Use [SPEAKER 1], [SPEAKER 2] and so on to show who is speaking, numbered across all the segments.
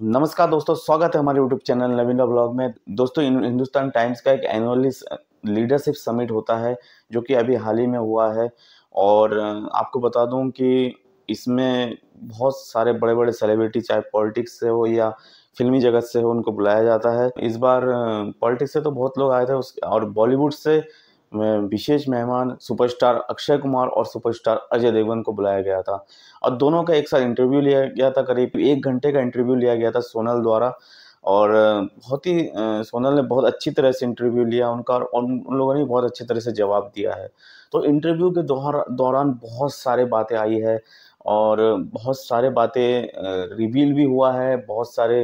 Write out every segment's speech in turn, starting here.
[SPEAKER 1] नमस्कार दोस्तों स्वागत है हमारे यूट्यूब चैनल नवीना ब्लॉग में दोस्तों हिंदुस्तान टाइम्स का एक एनुअली लीडरशिप समिट होता है जो कि अभी हाल ही में हुआ है और आपको बता दूं कि इसमें बहुत सारे बड़े बड़े सेलिब्रिटी चाहे पॉलिटिक्स से हो या फिल्मी जगत से हो उनको बुलाया जाता है इस बार पॉलिटिक्स से तो बहुत लोग आए थे उस और बॉलीवुड से विशेष मेहमान सुपरस्टार अक्षय कुमार और सुपरस्टार अजय देवगन को बुलाया गया था और दोनों का एक साथ इंटरव्यू लिया गया था करीब एक घंटे का इंटरव्यू लिया गया था सोनल द्वारा और बहुत ही सोनल ने बहुत अच्छी तरह से इंटरव्यू लिया उनका और उन लोगों ने बहुत अच्छी तरह से जवाब दिया है तो इंटरव्यू के दौरान बहुत सारे बातें आई है और बहुत सारे बातें रिवील भी हुआ है बहुत सारे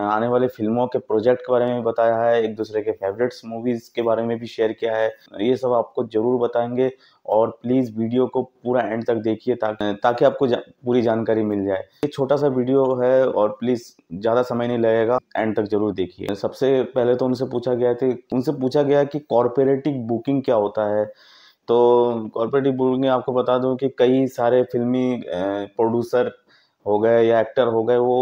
[SPEAKER 1] आने वाले फिल्मों के प्रोजेक्ट के बारे में बताया है एक दूसरे के फेवरेट्स मूवीज़ के बारे में भी शेयर किया है ये सब आपको ज़रूर बताएंगे और प्लीज़ वीडियो को पूरा एंड तक देखिए ताकि ताकि आपको जा, पूरी जानकारी मिल जाए ये छोटा सा वीडियो है और प्लीज़ ज़्यादा समय नहीं लगेगा एंड तक ज़रूर देखिए सबसे पहले तो उनसे पूछा गया था उनसे पूछा गया कि कॉरपोरेटिव बुकिंग क्या होता है तो कॉरपोरेटिव बुकिंग आपको बता दूं कि कई सारे फिल्मी प्रोड्यूसर हो गए या एक्टर हो गए वो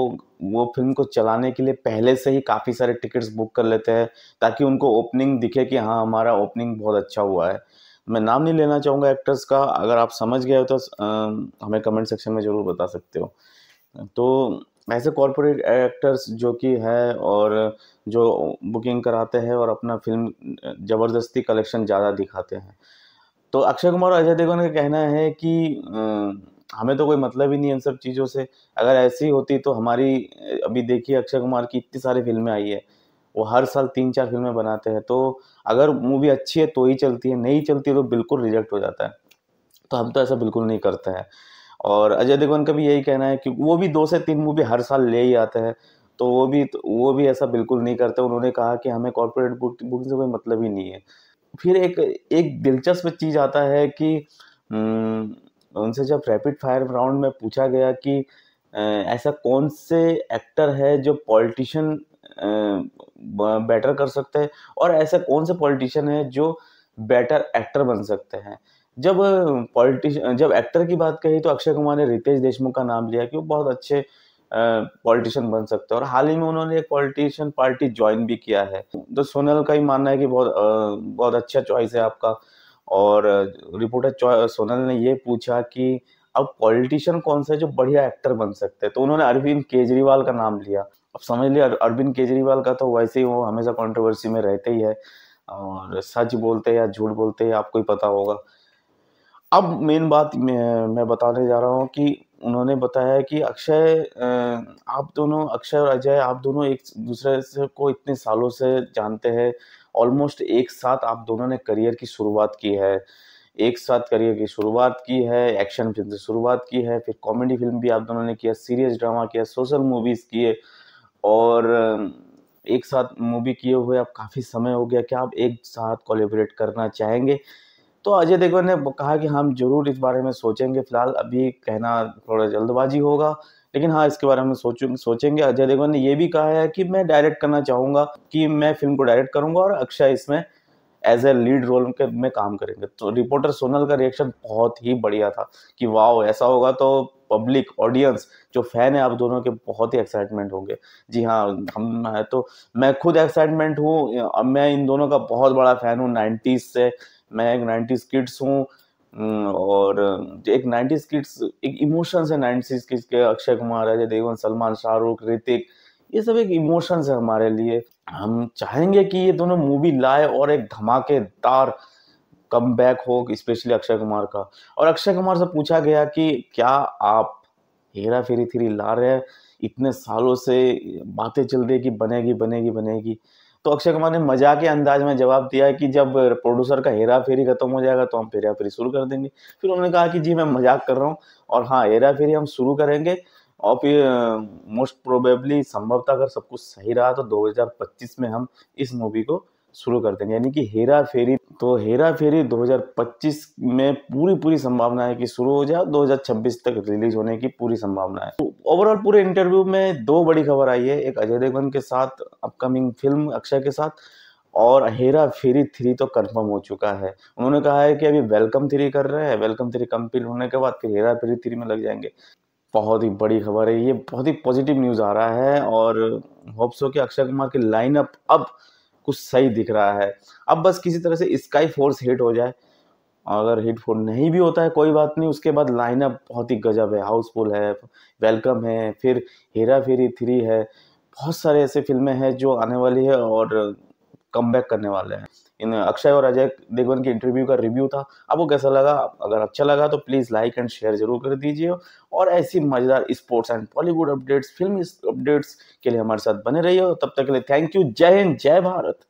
[SPEAKER 1] वो फिल्म को चलाने के लिए पहले से ही काफ़ी सारे टिकट्स बुक कर लेते हैं ताकि उनको ओपनिंग दिखे कि हाँ हमारा ओपनिंग बहुत अच्छा हुआ है मैं नाम नहीं लेना चाहूँगा एक्टर्स का अगर आप समझ गए हो तो हमें कमेंट सेक्शन में ज़रूर बता सकते हो तो ऐसे कॉरपोरेट एक्टर्स जो कि है और जो बुकिंग कराते हैं और अपना फिल्म ज़बरदस्ती कलेक्शन ज़्यादा दिखाते हैं तो अक्षय कुमार और अजय देवगन का कहना है कि आ, हमें तो कोई मतलब ही नहीं इन सब चीज़ों से अगर ऐसी होती तो हमारी अभी देखिए अक्षय कुमार की इतनी सारी फिल्में आई है वो हर साल तीन चार फिल्में बनाते हैं तो अगर मूवी अच्छी है तो ही चलती है नहीं चलती तो बिल्कुल रिजेक्ट हो जाता है तो हम तो ऐसा बिल्कुल नहीं करते हैं और अजय देवगन का भी यही कहना है कि वो भी दो से तीन मूवी हर साल ले ही आते हैं तो वो भी वो भी ऐसा बिल्कुल नहीं करते उन्होंने कहा कि हमें कॉरपोरेट बुक बुकिंग से कोई मतलब ही नहीं है फिर एक एक दिलचस्प चीज़ आता है कि हम्म, उनसे जब रैपिड फायर राउंड में पूछा गया कि ऐसा कौन से एक्टर है जो पॉलिटिशियन बेटर कर सकते हैं और ऐसा कौन से पॉलिटिशियन है जो बेटर एक्टर बन सकते हैं जब पॉलिटिशियन जब एक्टर की बात कही तो अक्षय कुमार ने रितेश देशमुख का नाम लिया कि वो बहुत अच्छे पॉलिटिशियन बन सकते हैं और हाल ही में उन्होंने एक पॉलिटिशियन पार्टी ज्वाइन भी किया है तो सोनल का ही मानना है कि बहुत बहुत अच्छा चॉइस है आपका और रिपोर्टर सोनल ने ये पूछा कि अब पॉलिटिशियन कौन सा है जो बढ़िया एक्टर बन सकते हैं तो उन्होंने अरविंद केजरीवाल का नाम लिया अब समझ लिया अरविंद केजरीवाल का तो वैसे ही वो हमेशा कंट्रोवर्सी में रहते ही है और सच बोलते या झूठ बोलते हैं आपको ही पता होगा अब मेन बात मैं बताने जा रहा हूँ कि उन्होंने बताया कि अक्षय आप दोनों अक्षय और अजय आप दोनों एक दूसरे से को इतने सालों से जानते हैं ऑलमोस्ट एक साथ आप दोनों ने करियर की शुरुआत की है एक साथ करियर की शुरुआत की है एक्शन फिल्म से शुरुआत की है फिर कॉमेडी फिल्म भी आप दोनों ने किया सीरियस ड्रामा किया सोशल मूवीज़ किए और एक साथ मूवी किए हुए आप काफ़ी समय हो गया क्या आप एक साथ कोलेबरेट करना चाहेंगे तो अजय देवगन ने कहा कि हम जरूर इस बारे में सोचेंगे फिलहाल अभी कहना थोड़ा जल्दबाजी होगा लेकिन हाँ इसके बारे में सोचेंगे सोचेंगे अजय देवगन ने यह भी कहा है कि मैं डायरेक्ट करना चाहूंगा कि मैं फिल्म को डायरेक्ट करूंगा और अक्षय इसमें एज ए लीड रोल में काम करेंगे तो रिपोर्टर सोनल का रिएक्शन बहुत ही बढ़िया था कि वाह ऐसा होगा तो पब्लिक ऑडियंस जो फैन है आप दोनों के बहुत ही एक्साइटमेंट होंगे जी हाँ हम है तो मैं खुद एक्साइटमेंट हूँ मैं इन दोनों का बहुत बड़ा फ़ैन हूँ नाइन्टीज़ से मैं एक नाइन्टीज़ किड्स हूँ हम्म, और एक नाइन्टीज किड्स एक इमोशंस है नाइन्टीज किड्स के अक्षय कुमार अजय देवगन सलमान शाहरुख ऋतिक ये सब एक इमोशंस है हमारे लिए हम चाहेंगे कि ये दोनों मूवी लाए और एक धमाकेदार कम बैक हो स्पेशली अक्षय कुमार का और अक्षय कुमार से पूछा गया कि क्या आप हेरा फेरी थ्री ला रहे हैं इतने सालों से बातें चल रही कि बनेगी बनेगी बनेगी तो अक्षय कुमार ने मजाक के अंदाज में जवाब दिया कि जब प्रोड्यूसर का हेरा फेरी खत्म हो जाएगा तो हम हेरा फेरी शुरू कर देंगे फिर उन्होंने कहा कि जी मैं मजाक कर रहा हूँ और हाँ हेरा फेरी हम शुरू करेंगे और फिर मोस्ट प्रोबेबली संभवतः अगर सब कुछ सही रहा तो 2025 में हम इस मूवी को शुरू कर देंगे यानी कि हेरा फेरी तो हेरा फेरी 2025 में पूरी पूरी संभावना है कि शुरू हो जाए 2026 तक रिलीज होने की पूरी संभावना है तो ओवरऑल पूरे इंटरव्यू में दो बड़ी खबर आई है एक अजय देवगन के साथ अपकमिंग फिल्म अक्षय के साथ और हेरा फेरी थ्री तो कंफर्म हो चुका है उन्होंने कहा है कि अभी वेलकम थ्री कर रहे हैं वेलकम थ्री कंप्लीट होने के बाद फिर हेरा फेरी थ्री में लग जाएंगे बहुत ही बड़ी खबर है ये बहुत ही पॉजिटिव न्यूज़ आ रहा है और होप्स हो कि अक्षय कुमार की लाइनअप अब कुछ सही दिख रहा है अब बस किसी तरह से स्काई फोर्स हिट हो जाए अगर हिट फोर नहीं भी होता है कोई बात नहीं उसके बाद लाइनअप बहुत ही गजब है हाउसफुल है वेलकम है फिर हेरा फेरी थ्री है बहुत सारे ऐसे फिल्में हैं जो आने वाली है और कम बैक करने वाले हैं इन अक्षय और अजय देवगन के इंटरव्यू का रिव्यू था आपको कैसा लगा अगर अच्छा लगा तो प्लीज़ लाइक एंड शेयर जरूर कर दीजिए और ऐसी मज़ेदार sports and Bollywood updates film updates के लिए हमारे साथ बने रहिए तब तक के लिए थैंक यू जय हिंद जय भारत